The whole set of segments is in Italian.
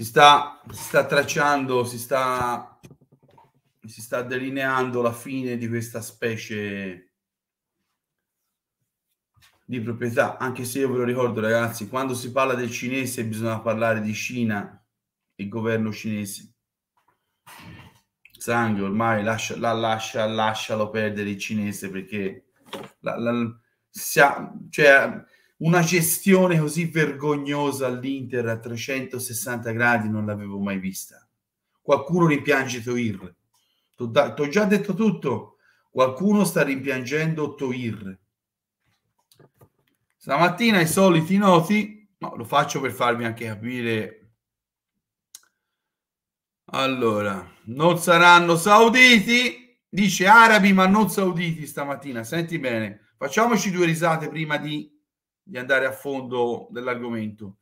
si sta, si sta tracciando, si sta, si sta delineando la fine di questa specie di proprietà, anche se io ve lo ricordo ragazzi, quando si parla del cinese bisogna parlare di Cina, e governo cinese. Sangue ormai lascia, la, lascia, lascialo perdere il cinese perché la, la, ha, cioè, una gestione così vergognosa all'Inter a 360 gradi non l'avevo mai vista. Qualcuno rimpiange Toir. ho già detto tutto. Qualcuno sta rimpiangendo Toir. Stamattina i soliti noti, no, lo faccio per farvi anche capire. Allora, non saranno sauditi, dice arabi, ma non sauditi stamattina. Senti bene, facciamoci due risate prima di di andare a fondo dell'argomento.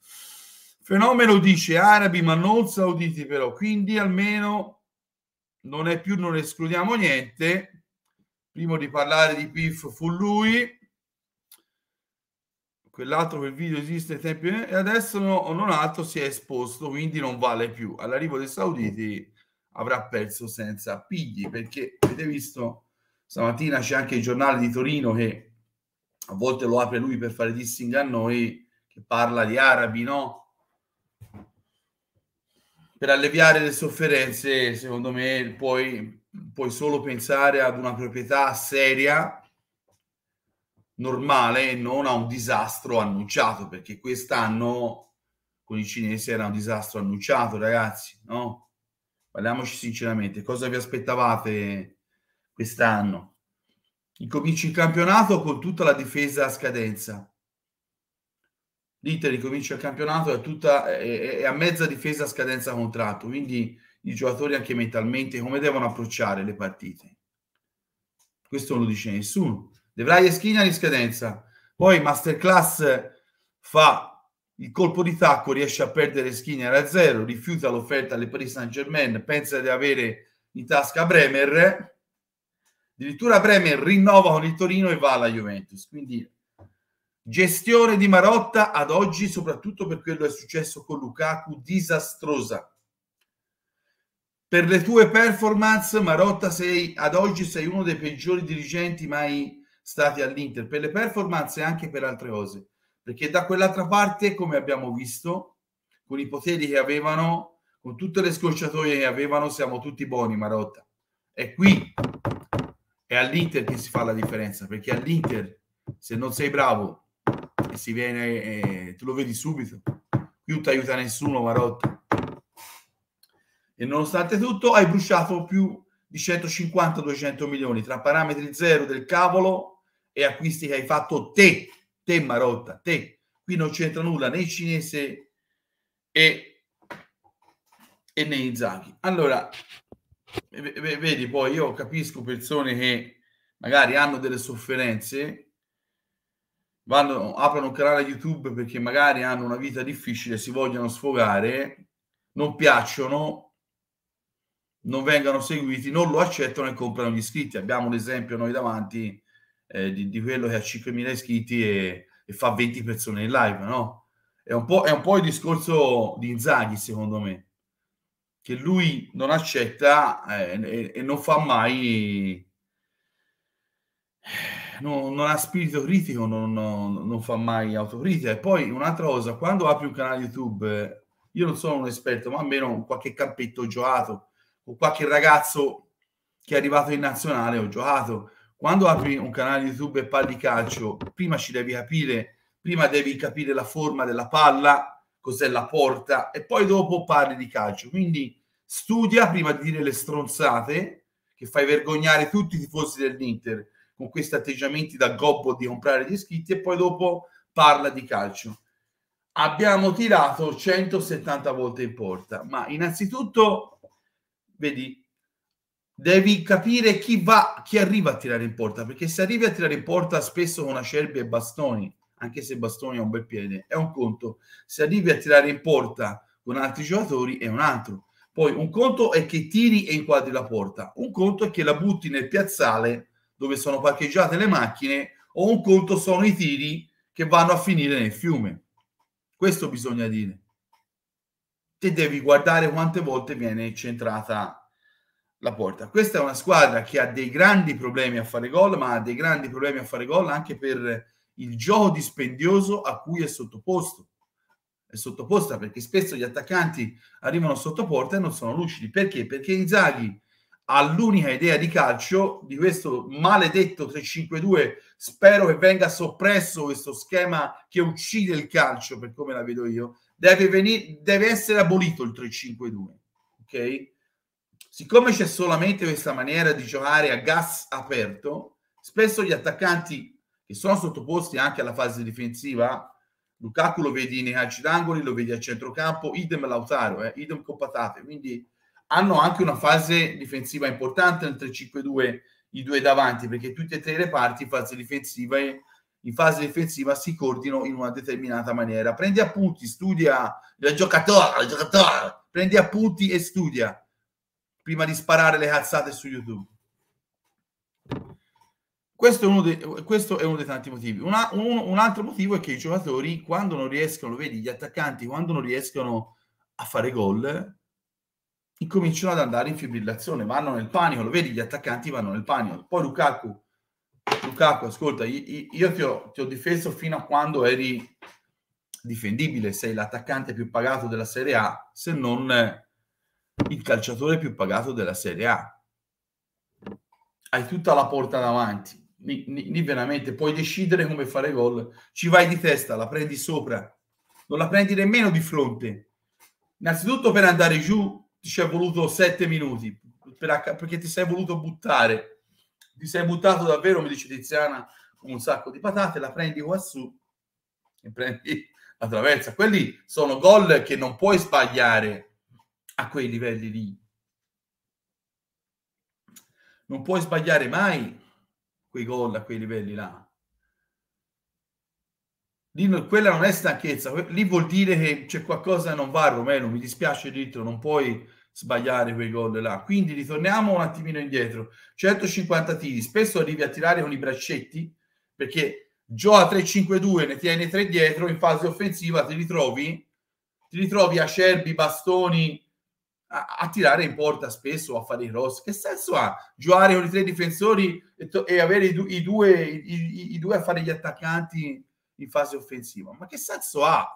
Fenomeno dice arabi ma non sauditi però, quindi almeno non è più, non escludiamo niente. Prima di parlare di PIF fu lui, quell'altro quel video esiste ai tempi e adesso no, non altro si è esposto, quindi non vale più. All'arrivo dei sauditi avrà perso senza pigli, perché avete visto stamattina c'è anche il giornale di Torino che a volte lo apre lui per fare dissing a noi, che parla di arabi, no? Per alleviare le sofferenze, secondo me, puoi, puoi solo pensare ad una proprietà seria, normale, e non a un disastro annunciato, perché quest'anno con i cinesi era un disastro annunciato, ragazzi, no? Parliamoci sinceramente, cosa vi aspettavate quest'anno? Incominci il campionato con tutta la difesa a scadenza. L'Inter ricomincia il campionato è, tutta, è, è a mezza difesa a scadenza contratto, quindi i giocatori anche mentalmente come devono approcciare le partite. Questo non lo dice nessuno. De Vrij Schina in scadenza. Poi Masterclass fa il colpo di tacco, riesce a perdere Schina a zero, rifiuta l'offerta alle Paris Saint Germain, pensa di avere in tasca Bremer Addirittura Bremer rinnova con il Torino e va alla Juventus. Quindi gestione di Marotta ad oggi, soprattutto per quello che è successo con Lukaku, disastrosa. Per le tue performance, Marotta, sei, ad oggi sei uno dei peggiori dirigenti mai stati all'Inter, per le performance e anche per altre cose. Perché da quell'altra parte, come abbiamo visto, con i poteri che avevano, con tutte le scorciatoie che avevano, siamo tutti buoni, Marotta. È qui è all'Inter che si fa la differenza, perché all'Inter se non sei bravo e si viene, eh, tu lo vedi subito, più ti aiuta nessuno Marotta. E nonostante tutto hai bruciato più di 150-200 milioni tra parametri zero del cavolo e acquisti che hai fatto te, te Marotta, te. Qui non c'entra nulla né cinese e, e né Inzaghi. Allora, Vedi, poi io capisco persone che magari hanno delle sofferenze, vanno, aprono un canale YouTube perché magari hanno una vita difficile, si vogliono sfogare, non piacciono, non vengano seguiti, non lo accettano e comprano gli iscritti. Abbiamo l'esempio noi davanti eh, di, di, quello che ha 5.000 iscritti e, e, fa 20 persone in live, no? È un, po', è un po' il discorso di Inzaghi, secondo me che lui non accetta eh, e, e, non fa mai... Eh, non, non ha spirito critico, non, non, non, fa mai autocritica. E poi un'altra cosa, quando apri un canale YouTube, io non sono un esperto, ma almeno qualche campetto ho giocato, o qualche ragazzo che è arrivato in nazionale ho giocato. Quando apri un canale YouTube e parli calcio, prima ci devi capire, prima devi capire la forma della palla, cos'è la porta e poi dopo parli di calcio. Quindi studia prima di dire le stronzate che fai vergognare tutti i tifosi dell'Inter con questi atteggiamenti da gobbo di comprare gli iscritti e poi dopo parla di calcio. Abbiamo tirato 170 volte in porta, ma innanzitutto vedi devi capire chi va, chi arriva a tirare in porta, perché se arrivi a tirare in porta spesso con acerbi e bastoni anche se Bastoni ha un bel piede, è un conto. Se arrivi a tirare in porta con altri giocatori è un altro. Poi un conto è che tiri e inquadri la porta, un conto è che la butti nel piazzale dove sono parcheggiate le macchine o un conto sono i tiri che vanno a finire nel fiume. Questo bisogna dire. Te devi guardare quante volte viene centrata la porta. Questa è una squadra che ha dei grandi problemi a fare gol, ma ha dei grandi problemi a fare gol anche per il gioco dispendioso a cui è sottoposto. È sottoposta perché spesso gli attaccanti arrivano sotto porta e non sono lucidi. Perché? Perché Inzaghi ha l'unica idea di calcio di questo maledetto 3-5-2. Spero che venga soppresso questo schema che uccide il calcio, per come la vedo io. Deve, venire, deve essere abolito il 3-5-2. Ok? Siccome c'è solamente questa maniera di giocare a gas aperto, spesso gli attaccanti che sono sottoposti anche alla fase difensiva. Lukaku lo vedi nei calci d'angoli, lo vedi a centrocampo, idem Lautaro, eh, idem Coppatate, quindi hanno anche una fase difensiva importante nel 3-5-2 i due davanti, perché tutti e tre i reparti in fase difensiva e in fase difensiva si coordinano in una determinata maniera. Prendi appunti, studia il giocatore, il giocatore, prendi appunti e studia prima di sparare le cazzate su YouTube. Questo è uno, de- questo è uno dei tanti motivi. Una, un, un, altro motivo è che i giocatori, quando non riescono, vedi gli attaccanti, quando non riescono a fare gol, incominciano ad andare in fibrillazione, vanno nel panico, lo vedi, gli attaccanti vanno nel panico. Poi Lukaku, Lukaku ascolta, io, io ti, ho, ti ho difeso fino a quando eri difendibile, sei l'attaccante più pagato della Serie A, se non il calciatore più pagato della Serie A. Hai tutta la porta davanti lì, veramente puoi decidere come fare gol. Ci vai di testa, la prendi sopra, non la prendi nemmeno di fronte. Innanzitutto per andare giù ti ci è voluto sette minuti per, perché ti sei voluto buttare. Ti sei buttato davvero, mi dice Tiziana, con un sacco di patate, la prendi quassù e prendi la traversa. Quelli sono gol che non puoi sbagliare a quei livelli lì. Non puoi sbagliare mai quei gol a quei livelli là. Lì, quella non è stanchezza, lì vuol dire che c'è qualcosa che non va, Romero, mi dispiace dirtelo, non puoi sbagliare quei gol là. Quindi ritorniamo un attimino indietro. 150 tiri, spesso arrivi a tirare con i braccetti, perché gioca 3-5-2, ne tieni 3 dietro, in fase offensiva ti ritrovi, ti ritrovi acerbi, bastoni, a, a, tirare in porta spesso a fare i cross. Che senso ha giocare con i tre difensori e, to- e avere i, du- i, due, i, i, due, a fare gli attaccanti in fase offensiva? Ma che senso ha?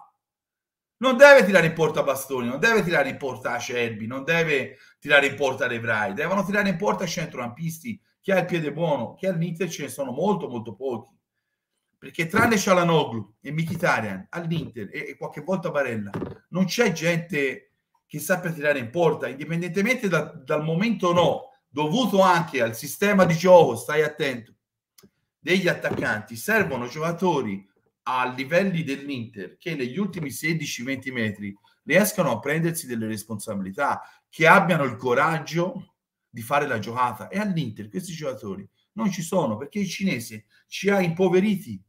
Non deve tirare in porta Bastoni, non deve tirare in porta Acerbi, non deve tirare in porta Revrai, devono tirare in porta centroampisti. Chi ha il piede buono, chi ha l'Inter ce ne sono molto, molto pochi. Perché tranne Cialanoglu e Mkhitaryan all'Inter e, e qualche volta Barella, non c'è gente che sappia tirare in porta, indipendentemente da, dal momento no, dovuto anche al sistema di gioco, stai attento, degli attaccanti, servono giocatori a livelli dell'Inter che negli ultimi 16-20 metri riescano a prendersi delle responsabilità, che abbiano il coraggio di fare la giocata. E all'Inter questi giocatori non ci sono perché il cinese ci ha impoveriti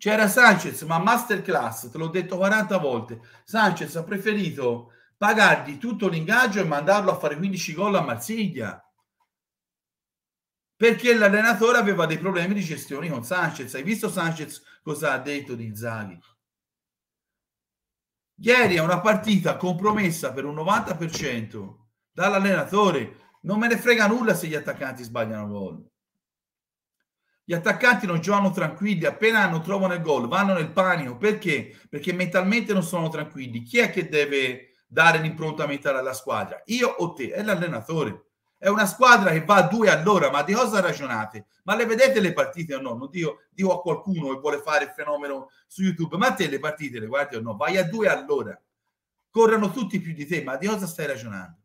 c'era Sanchez, ma masterclass, te l'ho detto 40 volte. Sanchez ha preferito pagargli tutto l'ingaggio e mandarlo a fare 15 gol a Marsiglia. Perché l'allenatore aveva dei problemi di gestione con Sanchez. Hai visto Sanchez cosa ha detto di Zaghi? Ieri è una partita compromessa per un 90% dall'allenatore. Non me ne frega nulla se gli attaccanti sbagliano gol. Gli attaccanti non giocano tranquilli, appena hanno, trovano il gol, vanno nel panico. Perché? Perché mentalmente non sono tranquilli. Chi è che deve dare l'impronta mentale alla squadra? Io o te? È l'allenatore. È una squadra che va a due all'ora, ma di cosa ragionate? Ma le vedete le partite o no? Non dico, dico a qualcuno che vuole fare il fenomeno su YouTube, ma te le partite le guardi o no? Vai a due all'ora. Corrono tutti più di te, ma di cosa stai ragionando?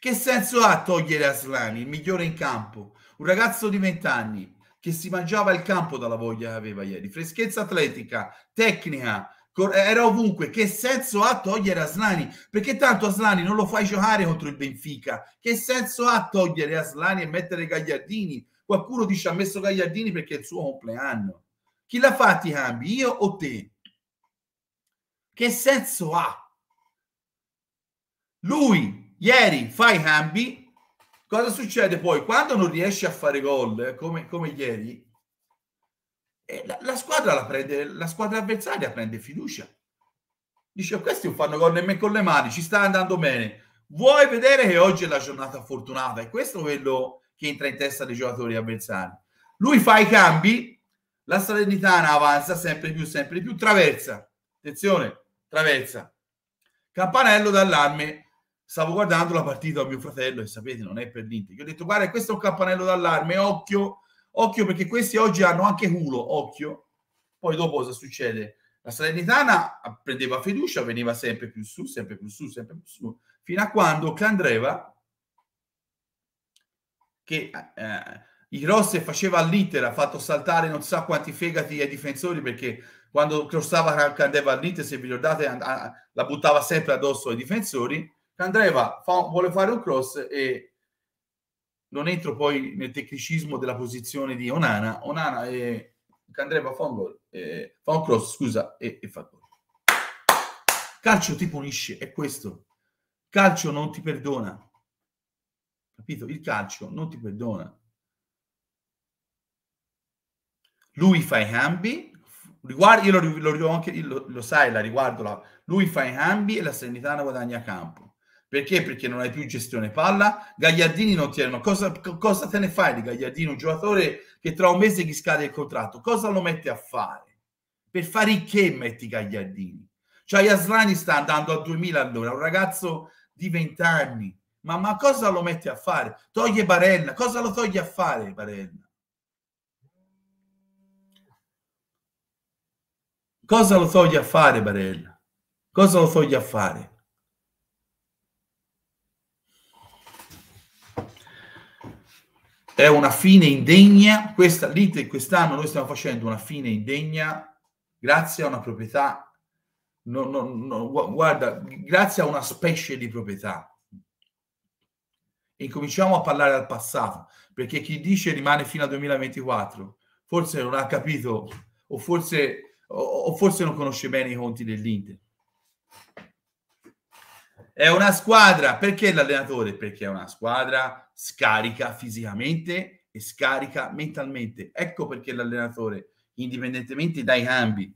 Che senso ha togliere Aslani, il migliore in campo? Un ragazzo di vent'anni che si mangiava il campo dalla voglia che aveva ieri, freschezza atletica, tecnica, eh, era ovunque. Che senso ha togliere Aslani? Perché tanto Aslani non lo fai giocare contro il Benfica. Che senso ha togliere Aslani e mettere Gagliardini? Qualcuno dice ha messo Gagliardini perché è il suo compleanno. Chi l'ha fatti i cambi, io o te? Che senso ha? Lui ieri fa i cambi Cosa succede poi? Quando non riesce a fare gol, eh, come, come ieri, eh, la, la, squadra la, prende, la squadra avversaria prende fiducia. Dice, questi non fanno gol nemmeno con le mani, ci sta andando bene. Vuoi vedere che oggi è la giornata fortunata? E questo è quello che entra in testa dei giocatori avversari. Lui fa i cambi, la Salernitana avanza sempre più, sempre più, traversa. Attenzione, traversa. Campanello d'allarme stavo guardando la partita a mio fratello e sapete, non è per niente. Gli ho detto, guarda, questo è un campanello d'allarme, occhio, occhio perché questi oggi hanno anche culo, occhio. Poi dopo cosa succede? La Salernitana ah, prendeva fiducia, veniva sempre più su, sempre più su, sempre più su, fino a quando Clandreva, che eh, eh i Rosse faceva all'Inter, ha fatto saltare non sa quanti fegati ai difensori perché quando crossava Clandreva all'Inter, se vi ricordate, la buttava sempre addosso ai difensori, Candreva cioè, fa, vuole fare un cross e non entro poi nel tecnicismo della posizione di Onana. Onana e Candreva fa un gol, e, fa un cross, scusa, e, e fa gol. Calcio ti punisce, è questo. Calcio non ti perdona. Capito? Il calcio non ti perdona. Lui fa i cambi, riguardo, io lo, lo, lo, lo, lo sai, la riguardo, la, lui fa i cambi e la Salernitana guadagna campo perché? Perché non hai più gestione palla, Gagliardini non ti erano. Cosa, cosa te ne fai di Gagliardini, un giocatore che tra un mese gli scade il contratto? Cosa lo mette a fare? Per fare che metti Gagliardini? Cioè Aslani sta andando a 2000 all'ora, un ragazzo di 20 anni. Ma, ma cosa lo metti a fare? Toglie Barella, cosa lo togli a fare Barella? Cosa lo togli a fare Barella? Cosa lo togli a fare? È una fine indegna, questa lite quest'anno noi stiamo facendo una fine indegna grazie a una proprietà, no, no, no, guarda, grazie a una specie di proprietà. Incominciamo a parlare al passato, perché chi dice rimane fino al 2024, forse non ha capito o forse, o, o forse non conosce bene i conti dell'Inter. È una squadra, perché l'allenatore? Perché è una squadra scarica fisicamente e scarica mentalmente. Ecco perché l'allenatore, indipendentemente dai cambi.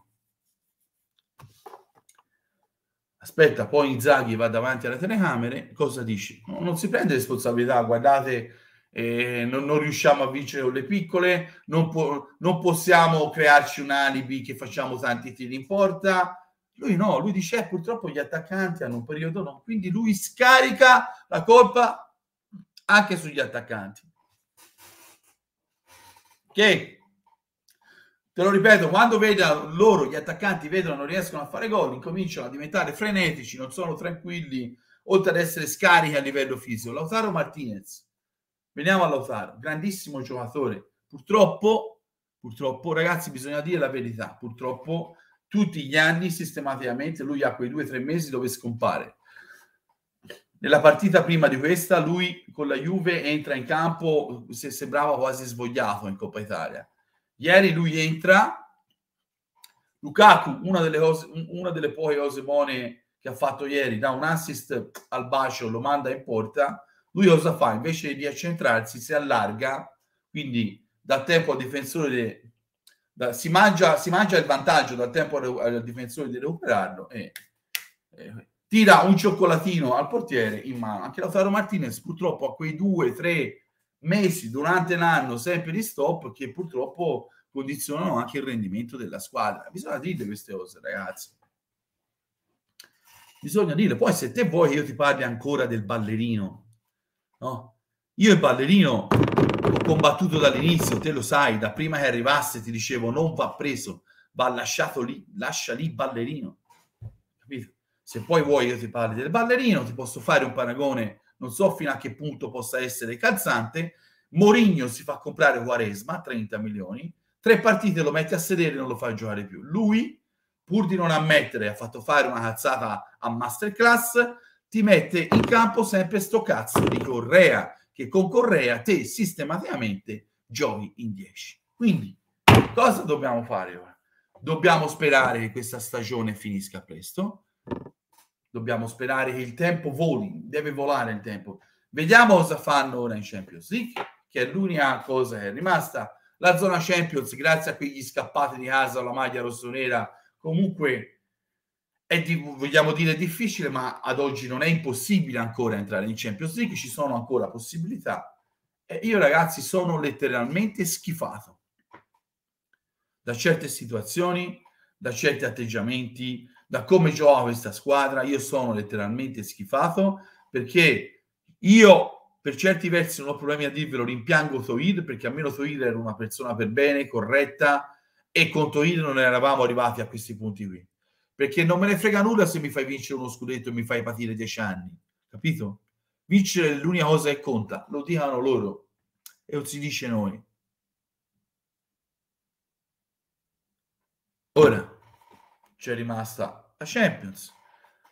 Aspetta, poi Inzaghi va davanti alle telecamere, cosa dici? No, non si prende responsabilità, guardate, eh, non, non, riusciamo a vincere con le piccole, non, po- non possiamo crearci un alibi che facciamo tanti tiri in porta, lui no, lui dice eh, purtroppo gli attaccanti hanno un periodo no, quindi lui scarica la colpa anche sugli attaccanti. Ok? Te lo ripeto, quando vedono loro, gli attaccanti vedono non riescono a fare gol, incominciano a diventare frenetici, non sono tranquilli, oltre ad essere scarichi a livello fisico. Lautaro Martinez, veniamo a Lautaro, grandissimo giocatore. Purtroppo, purtroppo, ragazzi, bisogna dire la verità, purtroppo tutti gli anni sistematicamente lui ha quei due o tre mesi dove scompare. Nella partita prima di questa lui con la Juve entra in campo, se sembrava quasi svogliato in Coppa Italia. Ieri lui entra, Lukaku, una delle, cose, una delle poche cose buone che ha fatto ieri, da un assist al bacio, lo manda in porta, lui cosa fa? Invece di accentrarsi si allarga, quindi dà tempo al difensore da, si, mangia, si, mangia, il vantaggio dal tempo al, difensore di recuperarlo e, e, tira un cioccolatino al portiere in mano. Anche Lautaro Martinez purtroppo a quei due, tre mesi durante l'anno sempre di stop che purtroppo condizionano anche il rendimento della squadra. Bisogna dire queste cose, ragazzi. Bisogna dire, poi se te vuoi che io ti parli ancora del ballerino, no? Io il ballerino L'ho combattuto dall'inizio, te lo sai, da prima che arrivasse ti dicevo non va preso, va lasciato lì, lascia lì ballerino. Capito? Se poi vuoi io ti parli del ballerino, ti posso fare un paragone, non so fino a che punto possa essere calzante. Morigno si fa comprare Quaresma, 30 milioni, tre partite lo mette a sedere e non lo fa giocare più. Lui, pur di non ammettere, ha fatto fare una cazzata a Masterclass, ti mette in campo sempre sto cazzo di Correa che con Correa te sistematicamente giochi in 10. Quindi cosa dobbiamo fare ora? Dobbiamo sperare che questa stagione finisca presto, dobbiamo sperare che il tempo voli, deve volare il tempo. Vediamo cosa fanno ora in Champions League, che è l'unica cosa che è rimasta. La zona Champions, grazie a quegli scappati di casa, la maglia rossonera, comunque è di, vogliamo dire difficile, ma ad oggi non è impossibile ancora entrare in Champions League, ci sono ancora possibilità. E io ragazzi sono letteralmente schifato da certe situazioni, da certi atteggiamenti, da come gioca questa squadra. Io sono letteralmente schifato perché io per certi versi non ho problemi a dirvelo, rimpiango Toid perché almeno Toid era una persona per bene, corretta e con Toid non eravamo arrivati a questi punti qui perché non me ne frega nulla se mi fai vincere uno scudetto e mi fai patire dieci anni, capito? Vincere è l'unica cosa che conta, lo dicano loro e non si dice noi. Ora c'è rimasta la Champions,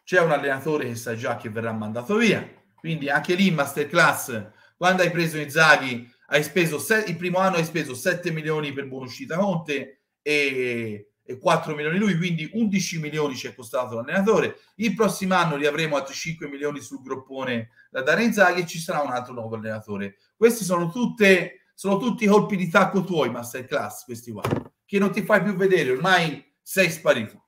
c'è un allenatore che sa già che verrà mandato via, quindi anche lì masterclass, quando hai preso Inzaghi, hai speso se- il primo anno hai speso 7 milioni per buona uscita Conte e e 4 milioni lui, quindi 11 milioni ci è costato l'allenatore. Il prossimo anno li avremo altri 5 milioni sul groppone da dare Inzaghi e ci sarà un altro nuovo allenatore. Questi sono tutte sono tutti colpi di tacco tuoi, masterclass, questi qua, che non ti fai più vedere, ormai sei sparito.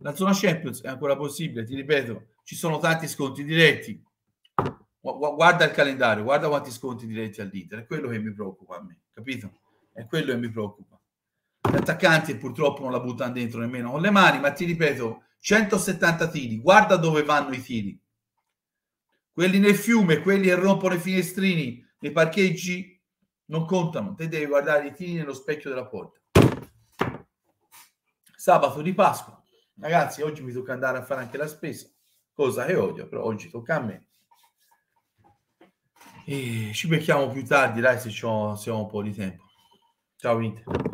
La zona Champions è ancora possibile, ti ripeto, ci sono tanti sconti diretti. Guarda il calendario, guarda quanti sconti diretti all'Inter, è quello che mi preoccupa a me, capito? è quello che mi preoccupa. Gli attaccanti purtroppo non la buttano dentro nemmeno con le mani, ma ti ripeto, 170 tiri, guarda dove vanno i tiri. Quelli nel fiume, quelli che rompono i finestrini, nei parcheggi, non contano. Te devi guardare i tiri nello specchio della porta. Sabato di Pasqua. Ragazzi, oggi mi tocca andare a fare anche la spesa, cosa che odio, però oggi tocca a me. E ci becchiamo più tardi, dai, se, se un po' di tempo. Tchau, Inter.